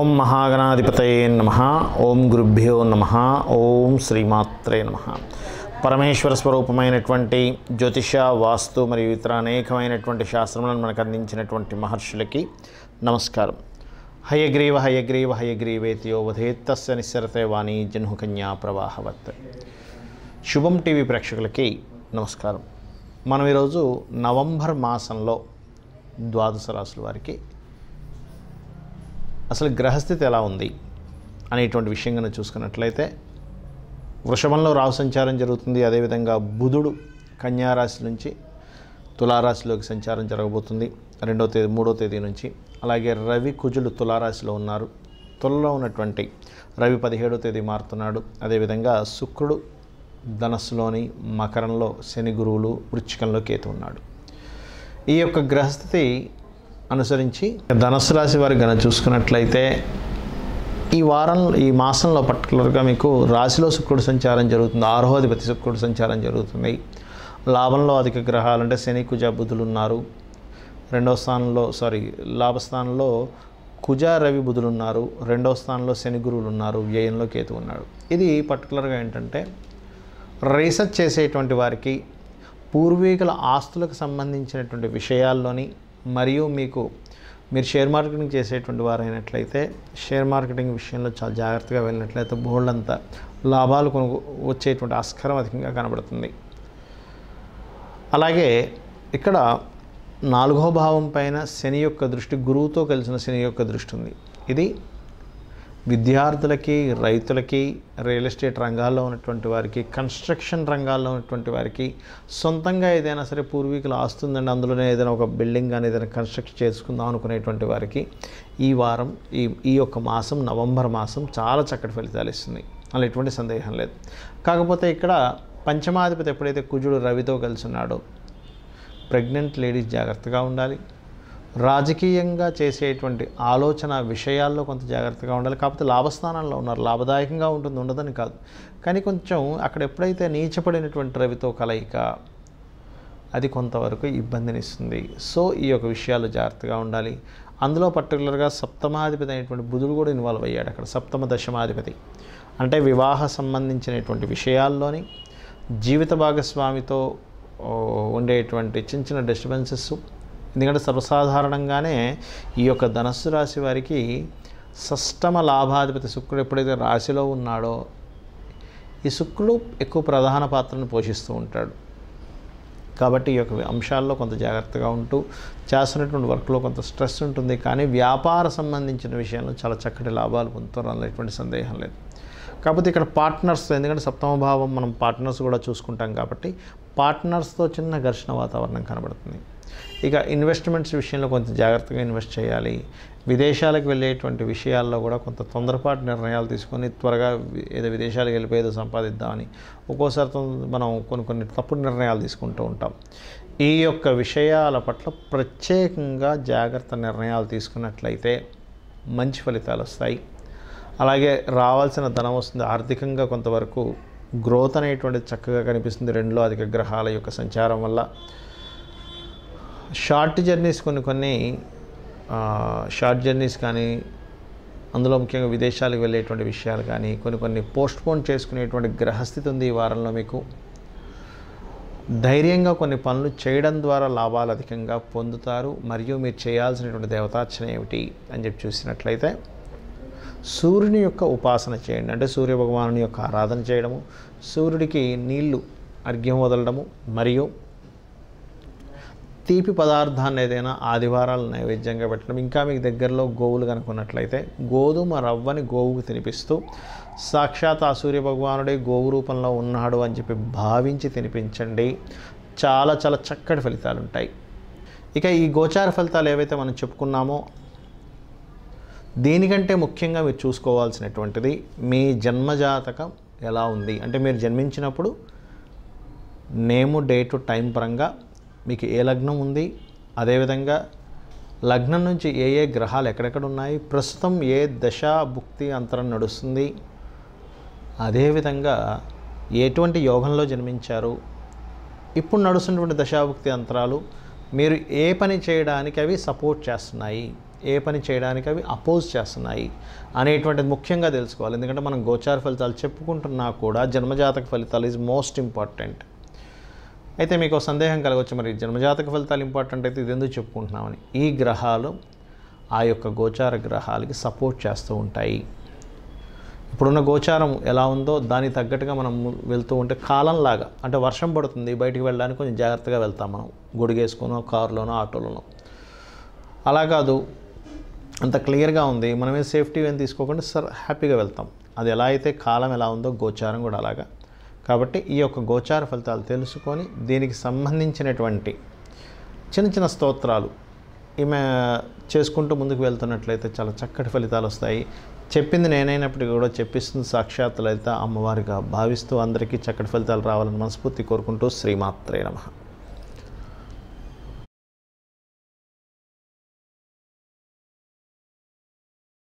ఓం మహాగణాధిపతయే నమ ఓం గురుభ్యో నమ ఓం శ్రీమాత్రే నమ పరమేశ్వర స్వరూపమైనటువంటి జ్యోతిష వాస్తు మరియు ఇతర అనేకమైనటువంటి శాస్త్రములను మనకు అందించినటువంటి మహర్షులకి నమస్కారం హయగ్రీవ హయగ్రీవ హయగ్రీవేతియో వధేత్తస్య నిస్సరతే వాణి జన్హుకన్యా ప్రవాహవత్ శుభం టీవీ ప్రేక్షకులకి నమస్కారం మనం ఈరోజు నవంబర్ మాసంలో ద్వాదశ రాశుల వారికి అసలు గ్రహస్థితి ఎలా ఉంది అనేటువంటి విషయం కనుక చూసుకున్నట్లయితే వృషభంలో రావు సంచారం జరుగుతుంది అదేవిధంగా బుధుడు కన్యారాశి నుంచి తులారాశిలోకి సంచారం జరగబోతుంది రెండో తేదీ మూడో తేదీ నుంచి అలాగే రవి కుజులు తులారాశిలో ఉన్నారు తులలో ఉన్నటువంటి రవి పదిహేడో తేదీ మారుతున్నాడు అదేవిధంగా శుక్రుడు ధనస్సులోని మకరంలో శని గురువులు వృచ్చికంలో కేతు ఉన్నాడు ఈ యొక్క గ్రహస్థితి అనుసరించి ధనుసు రాశి వారికి కనుక చూసుకున్నట్లయితే ఈ వారం ఈ మాసంలో పర్టికులర్గా మీకు రాశిలో శుక్రుడు సంచారం జరుగుతుంది ఆరోహాధిపతి శుక్రుడు సంచారం జరుగుతుంది లాభంలో అధిక గ్రహాలు అంటే శని కుజ బుధులు ఉన్నారు రెండవ స్థానంలో సారీ లాభస్థానంలో కుజ రవి బుధులు ఉన్నారు రెండవ స్థానంలో శని గురువులు ఉన్నారు వ్యయంలో కేతు ఉన్నాడు ఇది పర్టికులర్గా ఏంటంటే రీసెర్చ్ చేసేటువంటి వారికి పూర్వీకుల ఆస్తులకు సంబంధించినటువంటి విషయాల్లోని మరియు మీకు మీరు షేర్ మార్కెటింగ్ చేసేటువంటి వారు అయినట్లయితే షేర్ మార్కెటింగ్ విషయంలో చాలా జాగ్రత్తగా వెళ్ళినట్లయితే బోల్డ్ అంతా లాభాలు కొనుగో వచ్చేటువంటి ఆస్కారం అధికంగా కనబడుతుంది అలాగే ఇక్కడ నాలుగో భావం పైన శని యొక్క దృష్టి గురువుతో కలిసిన శని యొక్క దృష్టి ఉంది ఇది విద్యార్థులకి రైతులకి రియల్ ఎస్టేట్ రంగాల్లో ఉన్నటువంటి వారికి కన్స్ట్రక్షన్ రంగాల్లో ఉన్నటువంటి వారికి సొంతంగా ఏదైనా సరే పూర్వీకులు ఆస్తుందండి అందులోనే ఏదైనా ఒక బిల్డింగ్ కానీ ఏదైనా కన్స్ట్రక్ట్ చేసుకుందాం అనుకునేటువంటి వారికి ఈ వారం ఈ ఈ యొక్క మాసం నవంబర్ మాసం చాలా చక్కటి ఫలితాలు ఇస్తుంది అలా ఎటువంటి సందేహం లేదు కాకపోతే ఇక్కడ పంచమాధిపతి ఎప్పుడైతే కుజుడు రవితో కలిసి ఉన్నాడో ప్రెగ్నెంట్ లేడీస్ జాగ్రత్తగా ఉండాలి రాజకీయంగా చేసేటువంటి ఆలోచన విషయాల్లో కొంత జాగ్రత్తగా ఉండాలి కాకపోతే లాభస్థానంలో ఉన్నారు లాభదాయకంగా ఉంటుంది ఉండదని కాదు కానీ కొంచెం అక్కడ ఎప్పుడైతే నీచపడినటువంటి రవితో కలయిక అది కొంతవరకు ఇబ్బందినిస్తుంది సో ఈ యొక్క విషయాలు జాగ్రత్తగా ఉండాలి అందులో పర్టికులర్గా సప్తమాధిపతి అయినటువంటి బుధుడు కూడా ఇన్వాల్వ్ అయ్యాడు అక్కడ సప్తమ దశమాధిపతి అంటే వివాహ సంబంధించినటువంటి విషయాల్లోని జీవిత భాగస్వామితో ఉండేటువంటి చిన్న చిన్న డిస్టర్బెన్సెస్ ఎందుకంటే సర్వసాధారణంగానే ఈ యొక్క ధనస్సు రాశి వారికి సష్టమ లాభాధిపతి శుక్రుడు ఎప్పుడైతే రాశిలో ఉన్నాడో ఈ శుక్రుడు ఎక్కువ ప్రధాన పాత్రను పోషిస్తూ ఉంటాడు కాబట్టి ఈ యొక్క అంశాల్లో కొంత జాగ్రత్తగా ఉంటూ చేస్తున్నటువంటి వర్క్లో కొంత స్ట్రెస్ ఉంటుంది కానీ వ్యాపార సంబంధించిన విషయంలో చాలా చక్కటి లాభాలు పొందుతున్నారు అనేటువంటి సందేహం లేదు కాకపోతే ఇక్కడ పార్ట్నర్స్ ఎందుకంటే సప్తమ భావం మనం పార్ట్నర్స్ కూడా చూసుకుంటాం కాబట్టి పార్ట్నర్స్తో చిన్న ఘర్షణ వాతావరణం కనబడుతుంది ఇక ఇన్వెస్ట్మెంట్స్ విషయంలో కొంత జాగ్రత్తగా ఇన్వెస్ట్ చేయాలి విదేశాలకు వెళ్ళేటువంటి విషయాల్లో కూడా కొంత తొందరపాటు నిర్ణయాలు తీసుకొని త్వరగా ఏదో విదేశాలకు వెళ్ళిపోయేదో సంపాదిద్దామని ఒక్కోసారి మనం కొన్ని కొన్ని తప్పుడు నిర్ణయాలు తీసుకుంటూ ఉంటాం ఈ యొక్క విషయాల పట్ల ప్రత్యేకంగా జాగ్రత్త నిర్ణయాలు తీసుకున్నట్లయితే మంచి ఫలితాలు వస్తాయి అలాగే రావాల్సిన ధనం వస్తుంది ఆర్థికంగా కొంతవరకు గ్రోత్ అనేటువంటిది చక్కగా కనిపిస్తుంది రెండులో అధిక గ్రహాల యొక్క సంచారం వల్ల షార్ట్ జర్నీస్ కొన్ని కొన్ని షార్ట్ జర్నీస్ కానీ అందులో ముఖ్యంగా విదేశాలకు వెళ్ళేటువంటి విషయాలు కానీ కొన్ని కొన్ని పోస్ట్పోన్ చేసుకునేటువంటి గ్రహస్థితి ఉంది ఈ వారంలో మీకు ధైర్యంగా కొన్ని పనులు చేయడం ద్వారా లాభాలు అధికంగా పొందుతారు మరియు మీరు చేయాల్సినటువంటి దేవతార్చన ఏమిటి అని చెప్పి చూసినట్లయితే సూర్యుని యొక్క ఉపాసన చేయండి అంటే సూర్య యొక్క ఆరాధన చేయడము సూర్యుడికి నీళ్లు అర్ఘ్యం వదలడము మరియు తీపి పదార్థాన్ని ఏదైనా ఆదివారాలు నైవేద్యంగా పెట్టడం ఇంకా మీకు దగ్గరలో గోవులు కనుకున్నట్లయితే గోధుమ రవ్వని గోవుకు తినిపిస్తూ సాక్షాత్ ఆ సూర్య భగవానుడే గోవు రూపంలో ఉన్నాడు అని చెప్పి భావించి తినిపించండి చాలా చాలా చక్కటి ఫలితాలు ఉంటాయి ఇక ఈ గోచార ఫలితాలు ఏవైతే మనం చెప్పుకున్నామో దీనికంటే ముఖ్యంగా మీరు చూసుకోవాల్సినటువంటిది మీ జన్మజాతకం ఎలా ఉంది అంటే మీరు జన్మించినప్పుడు నేము డేటు టైం పరంగా మీకు ఏ లగ్నం ఉంది అదేవిధంగా లగ్నం నుంచి ఏ ఏ గ్రహాలు ఎక్కడెక్కడ ఉన్నాయి ప్రస్తుతం ఏ దశ భుక్తి అంతరం నడుస్తుంది అదేవిధంగా ఎటువంటి యోగంలో జన్మించారు ఇప్పుడు నడుస్తున్నటువంటి దశాభుక్తి అంతరాలు మీరు ఏ పని చేయడానికి అవి సపోర్ట్ చేస్తున్నాయి ఏ పని చేయడానికి అవి అపోజ్ చేస్తున్నాయి అనేటువంటిది ముఖ్యంగా తెలుసుకోవాలి ఎందుకంటే మనం గోచార ఫలితాలు చెప్పుకుంటున్నా కూడా జన్మజాతక ఫలితాలు ఈజ్ మోస్ట్ ఇంపార్టెంట్ అయితే మీకు సందేహం కలగవచ్చు మరి జన్మజాతక ఫలితాలు ఇంపార్టెంట్ అయితే ఇది ఎందుకు చెప్పుకుంటున్నామని ఈ గ్రహాలు ఆ యొక్క గోచార గ్రహాలకి సపోర్ట్ చేస్తూ ఉంటాయి ఇప్పుడున్న గోచారం ఎలా ఉందో దానికి తగ్గట్టుగా మనం వెళ్తూ ఉంటే కాలంలాగా అంటే వర్షం పడుతుంది బయటికి వెళ్ళడానికి కొంచెం జాగ్రత్తగా వెళ్తాం మనం గుడిగేసుకునో కారులోనో ఆటోలోనో అలా కాదు అంత క్లియర్గా ఉంది మనమే సేఫ్టీ ఏం తీసుకోకుండా సార్ హ్యాపీగా వెళ్తాం అది ఎలా అయితే కాలం ఎలా ఉందో గోచారం కూడా అలాగా కాబట్టి ఈ యొక్క గోచార ఫలితాలు తెలుసుకొని దీనికి సంబంధించినటువంటి చిన్న చిన్న స్తోత్రాలు ఈమె చేసుకుంటూ ముందుకు వెళ్తున్నట్లయితే చాలా చక్కటి ఫలితాలు వస్తాయి చెప్పింది నేనైనప్పటికీ కూడా చెప్పిస్తుంది సాక్షాత్తులైతే అమ్మవారిగా భావిస్తూ అందరికీ చక్కటి ఫలితాలు రావాలని మనస్ఫూర్తి కోరుకుంటూ శ్రీమాత్రే నమ